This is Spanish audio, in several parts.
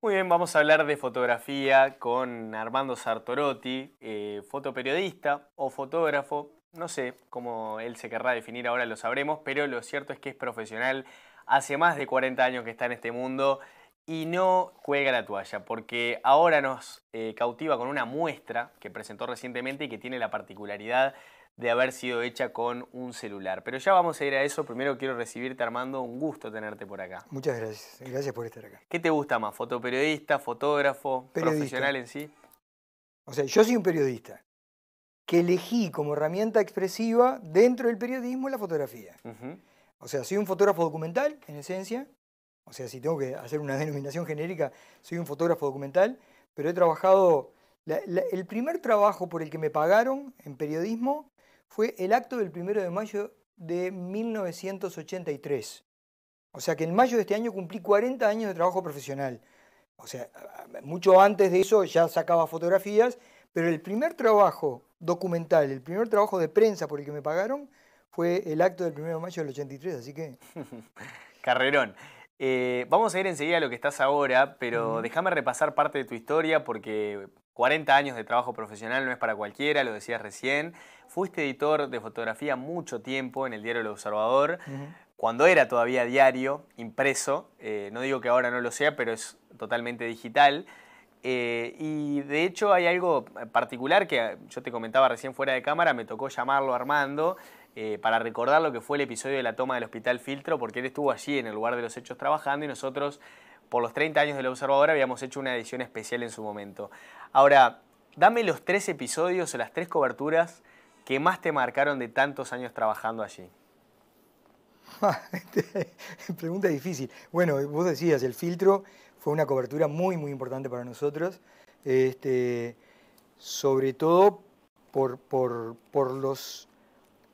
Muy bien, vamos a hablar de fotografía con Armando Sartorotti, eh, fotoperiodista o fotógrafo, no sé cómo él se querrá definir, ahora lo sabremos, pero lo cierto es que es profesional, hace más de 40 años que está en este mundo y no juega la toalla, porque ahora nos eh, cautiva con una muestra que presentó recientemente y que tiene la particularidad de haber sido hecha con un celular. Pero ya vamos a ir a eso. Primero quiero recibirte, Armando. Un gusto tenerte por acá. Muchas gracias. Gracias por estar acá. ¿Qué te gusta más? ¿Fotoperiodista, fotógrafo, profesional en sí? O sea, yo soy un periodista que elegí como herramienta expresiva dentro del periodismo la fotografía. O sea, soy un fotógrafo documental, en esencia. O sea, si tengo que hacer una denominación genérica, soy un fotógrafo documental, pero he trabajado... el primer trabajo por el que me pagaron en periodismo fue el acto del primero de mayo de 1983. O sea que en mayo de este año cumplí 40 años de trabajo profesional. O sea, mucho antes de eso ya sacaba fotografías, pero el primer trabajo documental, el primer trabajo de prensa por el que me pagaron fue el acto del 1 de mayo del 83, así que... Carrerón. Eh, vamos a ir enseguida a lo que estás ahora, pero déjame repasar parte de tu historia porque 40 años de trabajo profesional no es para cualquiera, lo decías recién. Fuiste editor de fotografía mucho tiempo en el diario El Observador, cuando era todavía diario, impreso. Eh, no digo que ahora no lo sea, pero es totalmente digital. Eh, y de hecho hay algo particular que yo te comentaba recién fuera de cámara, me tocó llamarlo Armando eh, para recordar lo que fue el episodio de la toma del Hospital Filtro, porque él estuvo allí en el lugar de los hechos trabajando y nosotros, por los 30 años del Observador, habíamos hecho una edición especial en su momento. Ahora, dame los tres episodios o las tres coberturas que más te marcaron de tantos años trabajando allí. Ah, este, pregunta difícil. Bueno, vos decías, el filtro fue una cobertura muy, muy importante para nosotros, este, sobre todo por, por los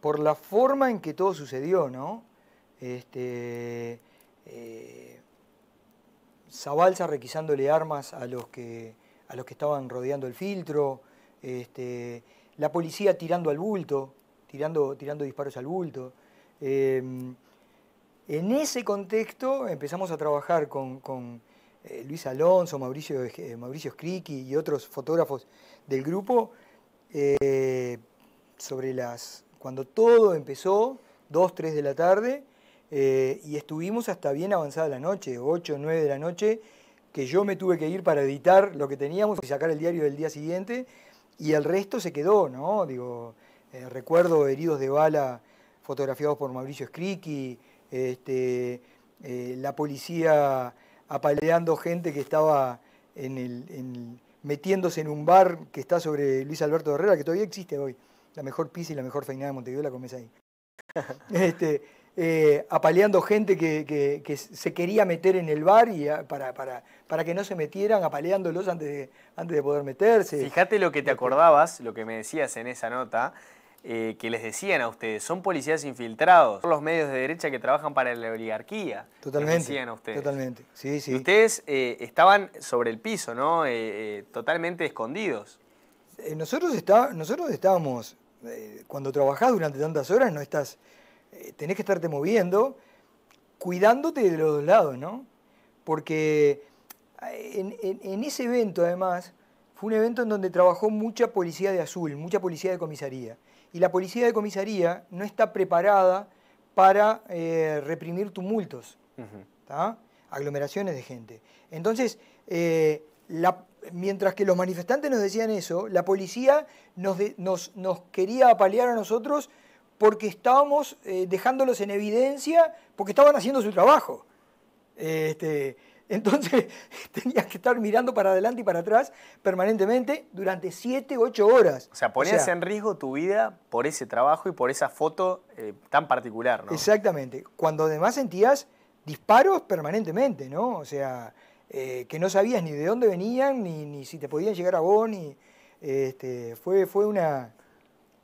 por la forma en que todo sucedió, ¿no? Este, eh, Zabalza requisándole armas a los que, a los que estaban rodeando el filtro, este, la policía tirando al bulto, tirando, tirando disparos al bulto. Em, en ese contexto empezamos a trabajar con, eh, Luis Alonso, Mauricio, eh, Mauricio Scricchi y otros fotógrafos del grupo sobre las cuando todo empezó, 2, 3 de la tarde, eh, y estuvimos hasta bien avanzada la noche, 8, 9 de la noche, que yo me tuve que ir para editar lo que teníamos y sacar el diario del día siguiente, y el resto se quedó, ¿no? Digo, eh, recuerdo heridos de bala fotografiados por Mauricio Scricchi, este, eh, la policía apaleando gente que estaba en el, metiéndose en un bar que está sobre Luis Alberto Herrera, que todavía existe hoy la mejor pizza y la mejor feinada de Montevideo la comés ahí. este, eh, apaleando gente que, se quería meter en el bar ah, para, para, para, que no se metieran, apaleándolos antes de, antes de poder meterse. Fíjate lo que te este. acordabas, lo que me decías en esa nota, eh, que les decían a ustedes, son policías infiltrados, son los medios de derecha que trabajan para la oligarquía. Totalmente. decían a ustedes. Totalmente, sí, sí. ustedes eh, estaban sobre el piso, ¿no? totalmente escondidos. nosotros, nosotros estábamos eh, cuando trabajás durante tantas horas no estás, eh, tenés que estarte moviendo, cuidándote de los dos lados, ¿no? Porque eh, en, ese evento además fue un evento en donde trabajó mucha policía de azul, mucha policía de comisaría. Y la policía de comisaría no está preparada para reprimir tumultos, aglomeraciones de gente. Entonces, la, mientras que los manifestantes nos decían eso, la policía nos, nos, quería apalear a nosotros porque estábamos eh, dejándolos en evidencia, porque estaban haciendo su trabajo. Este, entonces tenías que estar mirando para adelante y para atrás permanentemente durante 7, ocho horas. O sea, ponías en riesgo tu vida por ese trabajo y por esa foto eh, tan particular, ¿no? Exactamente. Cuando además sentías disparos permanentemente, ¿no? O sea, eh, que no sabías ni de dónde venían, ni, si te podían llegar a vos, este, fue, fue, una,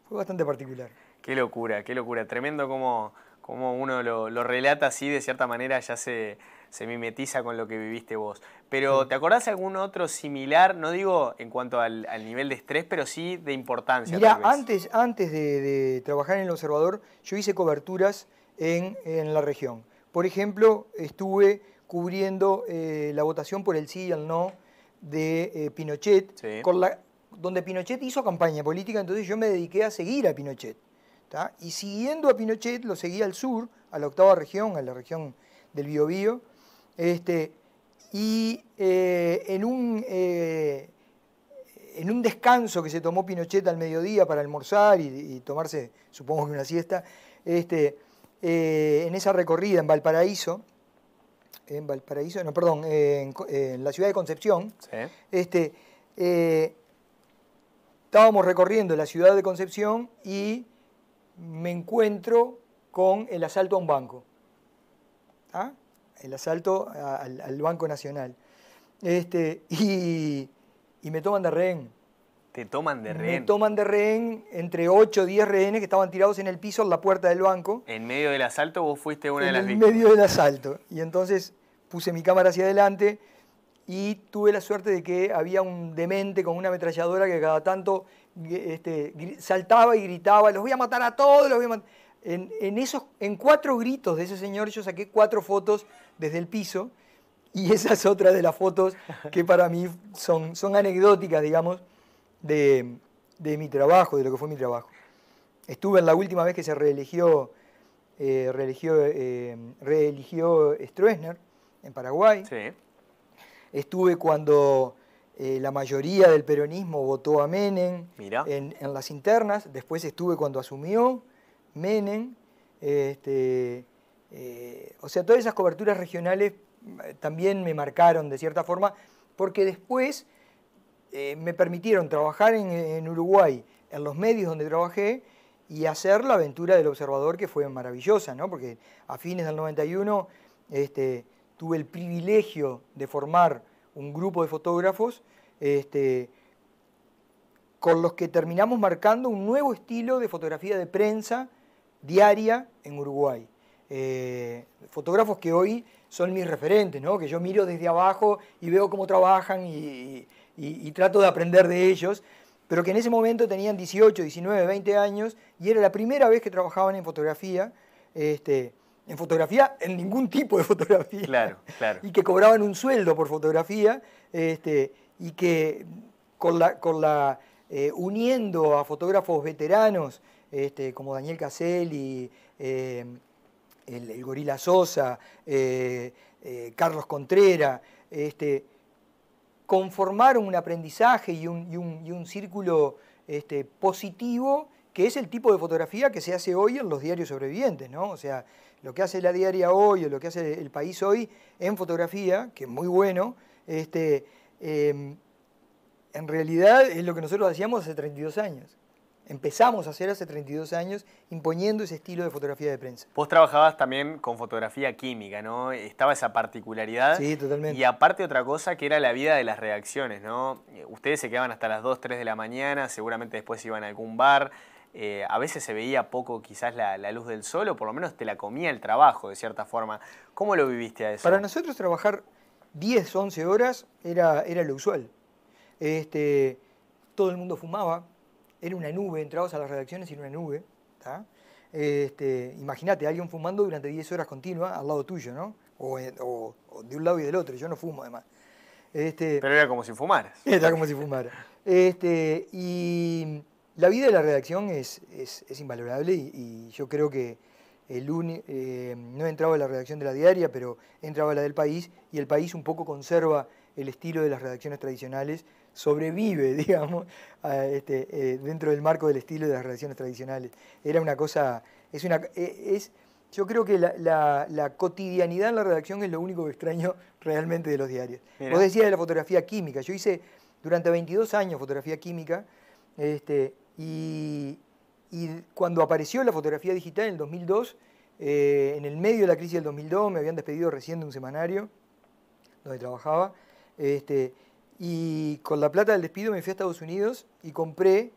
fue bastante particular. Qué locura, qué locura, tremendo como, uno lo, relata así, de cierta manera ya se, mimetiza con lo que viviste vos. Pero, ¿te acordás de algún otro similar? No digo en cuanto al, nivel de estrés, pero sí de importancia. Mira, antes, antes de, trabajar en el observador, yo hice coberturas en la región. Por ejemplo, estuve cubriendo eh, la votación por el sí y el no de eh, Pinochet, donde Pinochet hizo campaña política, entonces yo me dediqué a seguir a Pinochet. Y siguiendo a Pinochet, lo seguí al sur, a la octava región, a la región del Biobío, este, y eh, en, un, en un descanso que se tomó Pinochet al mediodía para almorzar y, tomarse, supongo que una siesta, este, eh, en esa recorrida en Valparaíso, en Valparaíso, no, perdón, en, la ciudad de Concepción, este, eh, estábamos recorriendo la ciudad de Concepción y me encuentro con el asalto a un banco, ¿ah? el asalto al, Banco Nacional, este, y, y me toman de rehén te toman de rehén. Me toman de rehén entre 8 o 10 rehenes que estaban tirados en el piso en la puerta del banco. En medio del asalto vos fuiste una de las víctimas. En medio del asalto. Y entonces puse mi cámara hacia adelante y tuve la suerte de que había un demente con una ametralladora que cada tanto este, saltaba y gritaba, los voy a matar a todos, los voy a matar. En, esos, en cuatro gritos de ese señor yo saqué cuatro fotos desde el piso y esa es otra de las fotos que para mí son, son anecdóticas, digamos de, mi trabajo, de lo que fue mi trabajo. Estuve en la última vez que se reeligió, eh, reeligió, eh, Stroessner en Paraguay. Estuve cuando eh, la mayoría del peronismo votó a Menem en, las internas. Después estuve cuando asumió Menem. Este, eh, o sea, todas esas coberturas regionales también me marcaron de cierta forma, porque después eh, me permitieron trabajar en, Uruguay, en los medios donde trabajé, y hacer la aventura del observador que fue maravillosa, ¿no? porque a fines del 91 este, tuve el privilegio de formar un grupo de fotógrafos este, con los que terminamos marcando un nuevo estilo de fotografía de prensa diaria en Uruguay. Eh, fotógrafos que hoy son mis referentes, que yo miro desde abajo y veo cómo trabajan y y, trato de aprender de ellos, pero que en ese momento tenían 18, 19, 20 años y era la primera vez que trabajaban en fotografía, este, en fotografía, en ningún tipo de fotografía. Claro, claro. Y que cobraban un sueldo por fotografía este, y que con la, con la eh, uniendo a fotógrafos veteranos este, como Daniel Caselli, eh, el, Gorila Sosa, eh, Carlos Contrera, este, conformaron un aprendizaje y un, círculo este, positivo que es el tipo de fotografía que se hace hoy en los diarios sobrevivientes, ¿no? O sea, lo que hace la diaria hoy o lo que hace el país hoy en fotografía, que es muy bueno, este, em, en realidad es lo que nosotros hacíamos hace 32 años empezamos a hacer hace 32 años imponiendo ese estilo de fotografía de prensa. Vos trabajabas también con fotografía química, ¿no? Estaba esa particularidad. Sí, totalmente. Y aparte otra cosa que era la vida de las reacciones ¿no? Eh, ustedes se quedaban hasta las 2, 3 de la mañana, seguramente después iban a algún bar. Eh, a veces se veía poco quizás la, luz del sol o por lo menos te la comía el trabajo de cierta forma. ¿Cómo lo viviste a eso? Para nosotros trabajar 10, 11 horas era, era lo usual. Este, todo el mundo fumaba, era una nube, entrabas a las redacciones y era una nube. Este, Imagínate, alguien fumando durante 10 horas continua al lado tuyo, ¿no? O, de un lado y del otro, yo no fumo además. Este, pero era como si fumaras. Era como si fumara. Este, y la vida de la redacción es, invalorable y, yo creo que el eh, no he entrado a la redacción de la diaria, pero he entrado a la del país y el país un poco conserva el estilo de las redacciones tradicionales sobrevive, digamos, este, eh, dentro del marco del estilo de las relaciones tradicionales. Era una cosa, es una, e, es, yo creo que la, cotidianidad en la redacción es lo único que extraño realmente de los diarios. Lo Vos decías de la fotografía química, yo hice durante 22 años fotografía química, este, y, cuando apareció la fotografía digital en el 2002, eh, en el medio de la crisis del 2002, me habían despedido recién de un semanario donde trabajaba, este, y con la plata del despido me fui a Estados Unidos y compré,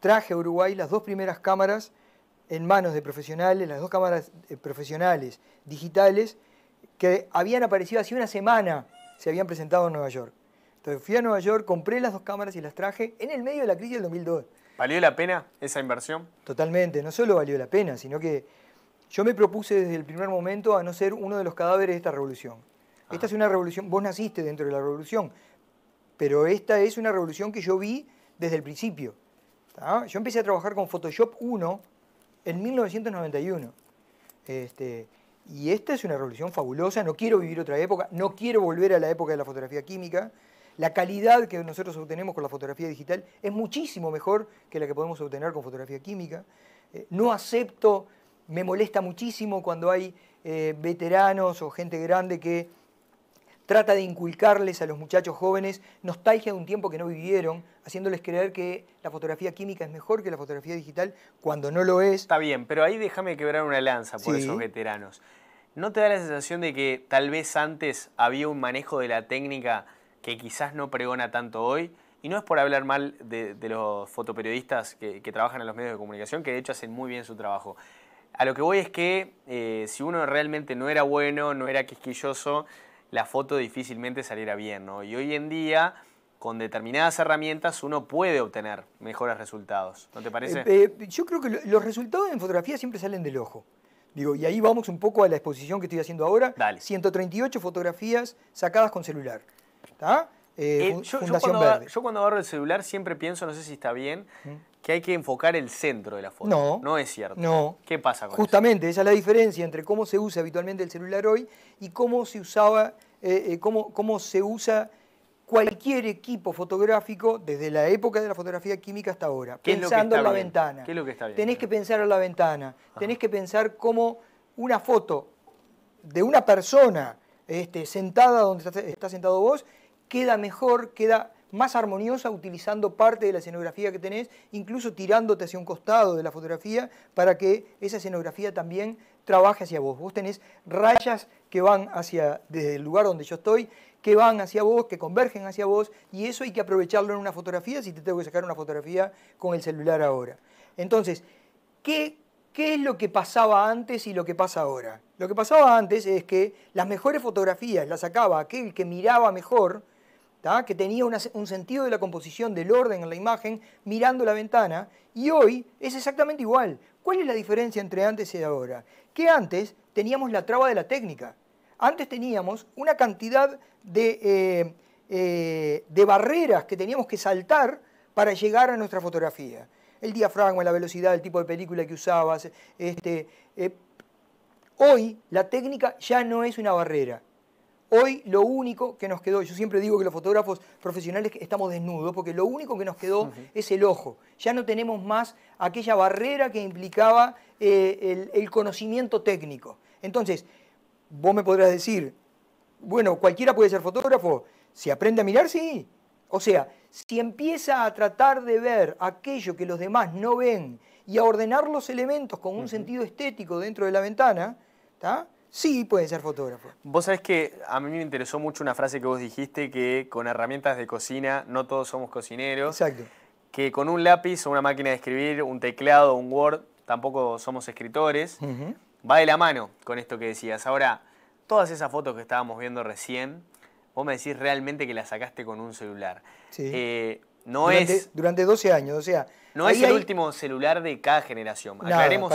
traje a Uruguay las dos primeras cámaras en manos de profesionales, las dos cámaras eh, profesionales digitales que habían aparecido hace una semana, se habían presentado en Nueva York. Entonces fui a Nueva York, compré las dos cámaras y las traje en el medio de la crisis del 2002. ¿Valió la pena esa inversión? Totalmente, no solo valió la pena, sino que yo me propuse desde el primer momento a no ser uno de los cadáveres de esta revolución. Esta es una revolución, vos naciste dentro de la revolución, pero esta es una revolución que yo vi desde el principio. Yo empecé a trabajar con Photoshop 1 en 1991. Este, y esta es una revolución fabulosa, no quiero vivir otra época, no quiero volver a la época de la fotografía química. La calidad que nosotros obtenemos con la fotografía digital es muchísimo mejor que la que podemos obtener con fotografía química. Eh, no acepto, me molesta muchísimo cuando hay eh, veteranos o gente grande que Trata de inculcarles a los muchachos jóvenes nostalgia de un tiempo que no vivieron, haciéndoles creer que la fotografía química es mejor que la fotografía digital cuando no lo es. Está bien, pero ahí déjame quebrar una lanza por esos veteranos. ¿No te da la sensación de que tal vez antes había un manejo de la técnica que quizás no pregona tanto hoy? Y no es por hablar mal de, los fotoperiodistas que, trabajan en los medios de comunicación, que de hecho hacen muy bien su trabajo. A lo que voy es que eh, si uno realmente no era bueno, no era quisquilloso, la foto difícilmente saliera bien. ¿no? Y hoy en día, con determinadas herramientas, uno puede obtener mejores resultados. ¿No te parece? Eh, eh, yo creo que los resultados en fotografía siempre salen del ojo. Digo, y ahí vamos un poco a la exposición que estoy haciendo ahora. Dale. 138 fotografías sacadas con celular. ¿Está? Eh, yo, cuando, Verde. yo cuando agarro el celular siempre pienso, no sé si está bien, que hay que enfocar el centro de la foto. No. No es cierto. No. ¿Qué pasa con Justamente, esa es la diferencia entre cómo se usa habitualmente el celular hoy y cómo se usaba, eh, eh, cómo, se usa cualquier equipo fotográfico desde la época de la fotografía química hasta ahora. Pensando en la ventana. ¿Qué es lo que está bien? Tenés que pensar en la ventana. Tenés que pensar cómo una foto de una persona este, sentada donde está sentado vos queda mejor, queda más armoniosa utilizando parte de la escenografía que tenés, incluso tirándote hacia un costado de la fotografía para que esa escenografía también trabaje hacia vos. Vos tenés rayas que van hacia, desde el lugar donde yo estoy, que van hacia vos, que convergen hacia vos, y eso hay que aprovecharlo en una fotografía si te tengo que sacar una fotografía con el celular ahora. Entonces, ¿qué, ¿qué es lo que pasaba antes y lo que pasa ahora? Lo que pasaba antes es que las mejores fotografías las sacaba aquel que miraba mejor, que tenía un sentido de la composición, del orden en la imagen, mirando la ventana, y hoy es exactamente igual. ¿Cuál es la diferencia entre antes y ahora? Que antes teníamos la traba de la técnica. Antes teníamos una cantidad de, eh, eh, barreras que teníamos que saltar para llegar a nuestra fotografía. El diafragma, la velocidad, el tipo de película que usabas. Este, eh, hoy la técnica ya no es una barrera, Hoy lo único que nos quedó, yo siempre digo que los fotógrafos profesionales estamos desnudos, porque lo único que nos quedó es el ojo. Ya no tenemos más aquella barrera que implicaba eh, el, conocimiento técnico. Entonces, vos me podrás decir, bueno, cualquiera puede ser fotógrafo, si aprende a mirar, sí. O sea, si empieza a tratar de ver aquello que los demás no ven y a ordenar los elementos con un sentido estético dentro de la ventana, ¿está? Sí, puede ser fotógrafo. Vos sabés que a mí me interesó mucho una frase que vos dijiste, que con herramientas de cocina no todos somos cocineros. Exacto. Que con un lápiz o una máquina de escribir, un teclado, un Word, tampoco somos escritores. Va de la mano con esto que decías. Ahora, todas esas fotos que estábamos viendo recién, vos me decís realmente que las sacaste con un celular. Sí. Eh, no es. Durante 12 años, o sea. No es el último celular de cada generación. para nada. Aclaremos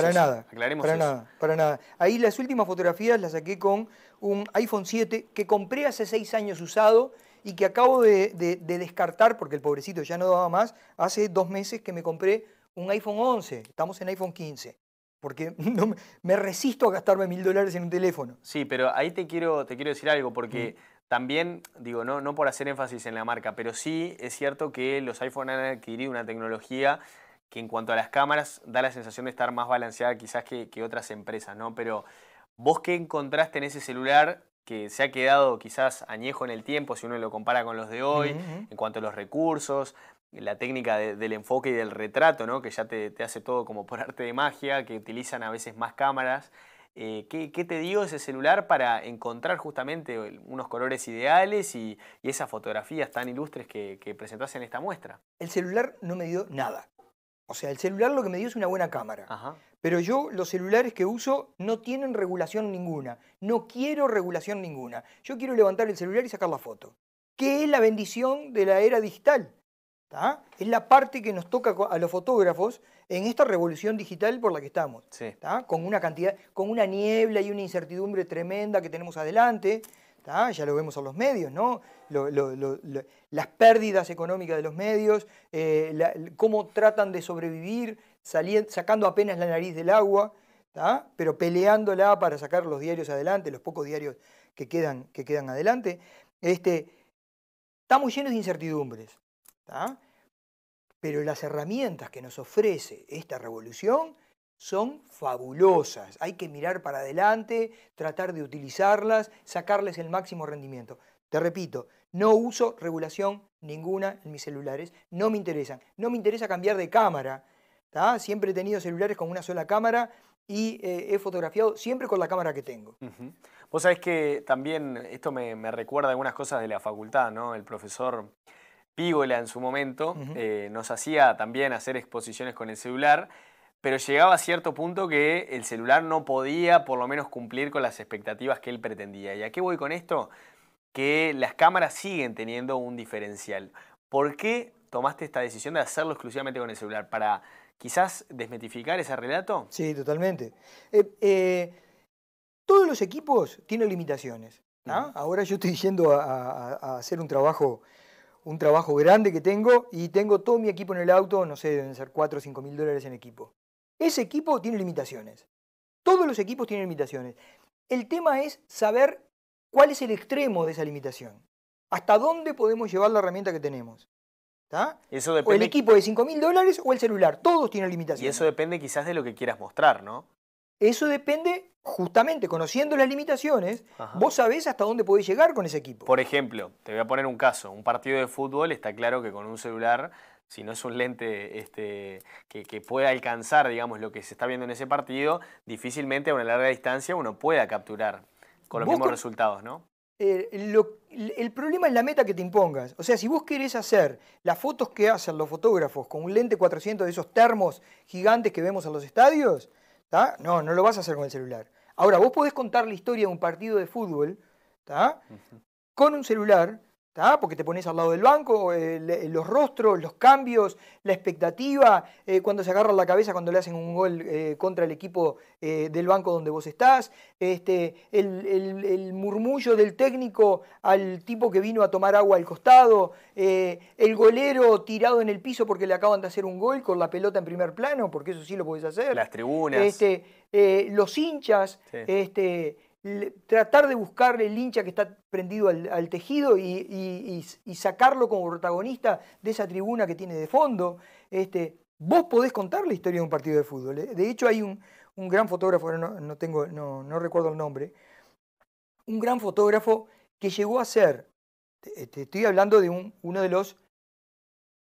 para nada, para nada. Ahí las últimas fotografías las saqué con un iPhone 7 que compré hace 6 años usado y que acabo de, descartar porque el pobrecito ya no daba más. Hace dos meses que me compré un iPhone 11. Estamos en iPhone 15 porque me resisto a gastarme mil dólares en un teléfono. Sí, pero ahí te quiero, te quiero decir algo, porque también, digo, no, por hacer énfasis en la marca, pero sí es cierto que los iPhone han adquirido una tecnología que en cuanto a las cámaras da la sensación de estar más balanceada quizás que, otras empresas, ¿no? Pero vos qué encontraste en ese celular que se ha quedado quizás añejo en el tiempo si uno lo compara con los de hoy, en cuanto a los recursos, la técnica del enfoque y del retrato, ¿no? que ya te, te hace todo como por arte de magia, que utilizan a veces más cámaras. Eh, ¿qué, te dio ese celular para encontrar justamente unos colores ideales y, esas fotografías tan ilustres que, que en esta muestra? El celular no me dio nada. O sea, el celular lo que me dio es una buena cámara. Pero yo los celulares que uso no tienen regulación ninguna. No quiero regulación ninguna. Yo quiero levantar el celular y sacar la foto. ¿Qué es la bendición de la era digital. Es la parte que nos toca a los fotógrafos en esta revolución digital por la que estamos. Con una cantidad, con una niebla y una incertidumbre tremenda que tenemos adelante. Ya lo vemos en los medios, las pérdidas económicas de los medios, eh, cómo tratan de sobrevivir sacando apenas la nariz del agua, pero peleándola para sacar los diarios adelante, los pocos diarios que quedan, que quedan adelante. Este, estamos llenos de incertidumbres. Pero las herramientas que nos ofrece esta revolución son fabulosas. Hay que mirar para adelante, tratar de utilizarlas, sacarles el máximo rendimiento. Te repito, no uso regulación ninguna en mis celulares, no me interesan. No me interesa cambiar de cámara. Siempre he tenido celulares con una sola cámara y eh, he fotografiado siempre con la cámara que tengo. Vos sabés que también esto me, recuerda algunas cosas de la facultad, ¿no? El profesor Pígola en su momento, eh, nos hacía también hacer exposiciones con el celular, pero llegaba a cierto punto que el celular no podía por lo menos cumplir con las expectativas que él pretendía. ¿Y a qué voy con esto? Que las cámaras siguen teniendo un diferencial. ¿Por qué tomaste esta decisión de hacerlo exclusivamente con el celular? ¿Para quizás desmetificar ese relato? Sí, totalmente. Eh, eh, todos los equipos tienen limitaciones. ¿ah? Ahora yo estoy yendo a hacer un trabajo un trabajo grande que tengo y tengo todo mi equipo en el auto, no sé, deben ser 4 o 5 mil dólares en equipo. Ese equipo tiene limitaciones. Todos los equipos tienen limitaciones. El tema es saber cuál es el extremo de esa limitación. ¿Hasta dónde podemos llevar la herramienta que tenemos? está O el equipo de 5 mil dólares o el celular. Todos tienen limitaciones. Y eso depende quizás de lo que quieras mostrar, ¿no? Eso depende justamente conociendo las limitaciones, vos sabés hasta dónde podés llegar con ese equipo. Por ejemplo, te voy a poner un caso, un partido de fútbol está claro que con un celular, si no es un lente este, que, pueda alcanzar, digamos, lo que se está viendo en ese partido, difícilmente a una larga distancia uno pueda capturar con los mismos resultados, ¿no? Eh, el problema es la meta que te impongas. O sea, si vos querés hacer las fotos que hacen los fotógrafos con un lente 400 de esos termos gigantes que vemos en los estadios, no, no lo vas a hacer con el celular. Ahora, vos podés contar la historia de un partido de fútbol con un celular porque te pones al lado del banco, eh, los rostros, los cambios, la expectativa, eh, cuando se agarra la cabeza cuando le hacen un gol eh, contra el equipo del banco donde vos estás, este, el, murmullo del técnico al tipo que vino a tomar agua al costado, el golero tirado en el piso porque le acaban de hacer un gol con la pelota en primer plano, porque eso sí lo podés hacer. Las tribunas. Este, los hinchas, este, tratar de buscarle el hincha que está prendido al, tejido y, sacarlo como protagonista de esa tribuna que tiene de fondo. Este, vos podés contar la historia de un partido de fútbol. ¿eh? De hecho, hay un, gran fotógrafo, no, tengo, no, recuerdo el nombre, un gran fotógrafo que llegó a ser, estoy hablando de un, uno de los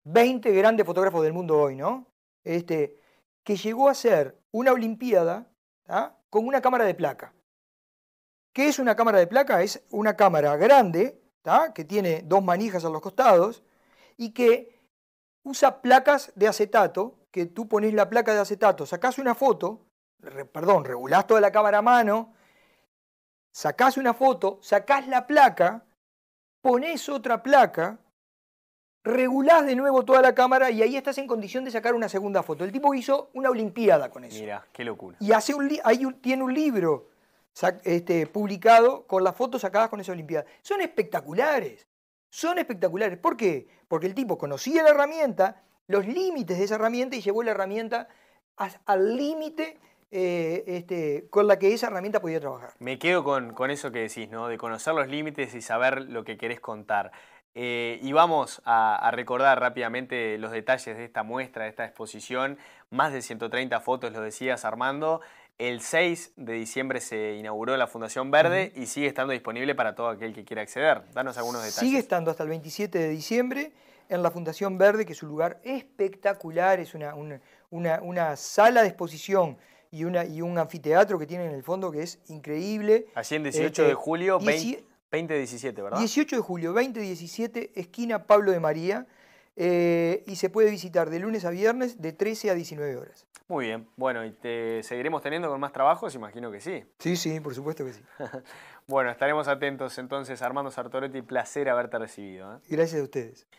20 grandes fotógrafos del mundo hoy, ¿no? Este, que llegó a ser una Olimpiada ¿ah? con una cámara de placa. ¿Qué es una cámara de placa? Es una cámara grande, que tiene dos manijas a los costados y que usa placas de acetato, que tú pones la placa de acetato, sacás una foto, perdón, regulás toda la cámara a mano, sacas una foto, sacás la placa, pones otra placa, regulás de nuevo toda la cámara y ahí estás en condición de sacar una segunda foto. El tipo hizo una olimpiada con eso. Mira, qué locura. Y hace un, tiene un libro este, publicado con las fotos sacadas con esa Olimpiada. Son espectaculares, son espectaculares. ¿Por qué? Porque el tipo conocía la herramienta, los límites de esa herramienta y llevó la herramienta al límite eh, este, con la que esa herramienta podía trabajar. Me quedo con, eso que decís, ¿no? De conocer los límites y saber lo que querés contar. Eh, y vamos a, a, recordar rápidamente los detalles de esta muestra, de esta exposición. Más de 130 fotos, lo decías Armando, el 6 de diciembre se inauguró la Fundación Verde y sigue estando disponible para todo aquel que quiera acceder. Danos algunos detalles. Sigue estando hasta el 27 de diciembre en la Fundación Verde, que es un lugar espectacular, es una, una, sala de exposición y, una, y un anfiteatro que tienen en el fondo que es increíble. Así en 18 este, de julio, 2017, ¿verdad? 18 de julio, 2017, esquina Pablo de María. Eh, y se puede visitar de lunes a viernes de 13 a 19 horas. Muy bien, bueno, ¿y te seguiremos teniendo con más trabajos? Imagino que sí. Sí, sí, por supuesto que sí. bueno, estaremos atentos entonces, Armando Sartoretti, placer haberte recibido. ¿eh? Gracias a ustedes.